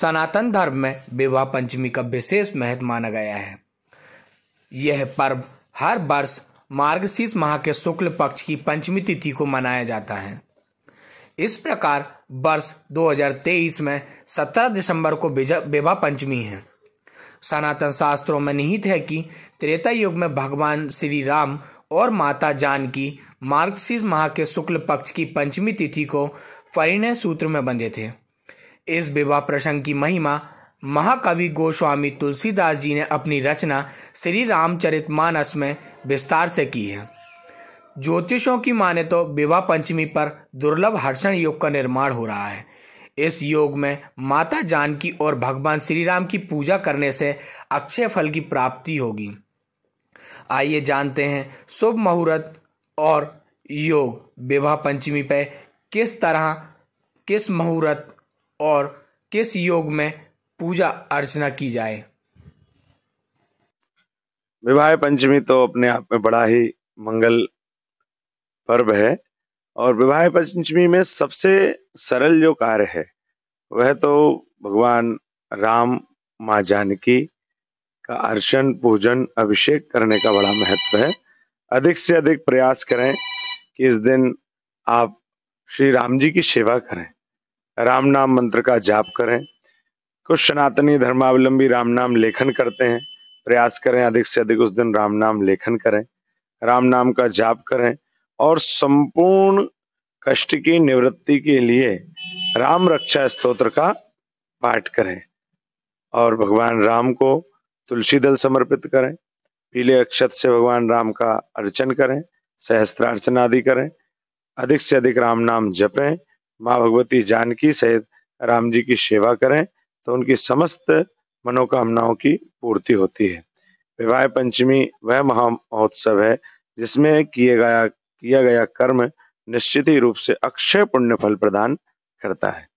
सनातन धर्म में विवाह पंचमी का विशेष महत्व माना गया है यह पर्व हर वर्ष मार्गशीर्ष माह के शुक्ल पक्ष की पंचमी तिथि को मनाया जाता है इस प्रकार वर्ष 2023 में 17 दिसंबर को विवाह पंचमी है सनातन शास्त्रों में निहित है कि त्रेता युग में भगवान श्री राम और माता जानकी मार्गशीर्ष माह के शुक्ल पक्ष की पंचमी तिथि को परिणय सूत्र में बंधे थे इस विवाह प्रसंग की महिमा महाकवि गोस्वामी तुलसीदास जी ने अपनी रचना श्री रामचरित मानस में विस्तार से की है ज्योतिषों की माने तो विवाह पंचमी पर दुर्लभ हर्षण योग का निर्माण हो रहा है इस योग में माता जानकी और भगवान श्री राम की पूजा करने से अक्षय फल की प्राप्ति होगी आइए जानते हैं शुभ मुहूर्त और योग विवाह पंचमी पर किस तरह किस मुहूर्त और किस योग में पूजा अर्चना की जाए विवाह पंचमी तो अपने आप में बड़ा ही मंगल पर्व है और विवाह पंचमी में सबसे सरल जो कार्य है वह तो भगवान राम माँ जानकी का अर्चन पूजन अभिषेक करने का बड़ा महत्व है अधिक से अधिक प्रयास करें कि इस दिन आप श्री राम जी की सेवा करें राम नाम मंत्र का जाप करें कुछ सनातनी धर्मावलंबी राम नाम लेखन करते हैं प्रयास करें अधिक से अधिक उस दिन राम नाम लेखन करें राम नाम का जाप करें और संपूर्ण कष्ट की निवृत्ति के लिए राम रक्षा स्त्रोत्र का पाठ करें और भगवान राम को तुलसी दल समर्पित करें पीले अक्षत से भगवान राम का अर्चन करें सहस्त्रार्चन आदि करें अधिक से अधिक राम नाम जपें माँ भगवती जानकी सहित राम जी की सेवा करें तो उनकी समस्त मनोकामनाओं की पूर्ति होती है विवाह पंचमी वह महा महोत्सव है जिसमें किए गया किया गया कर्म निश्चित ही रूप से अक्षय पुण्य फल प्रदान करता है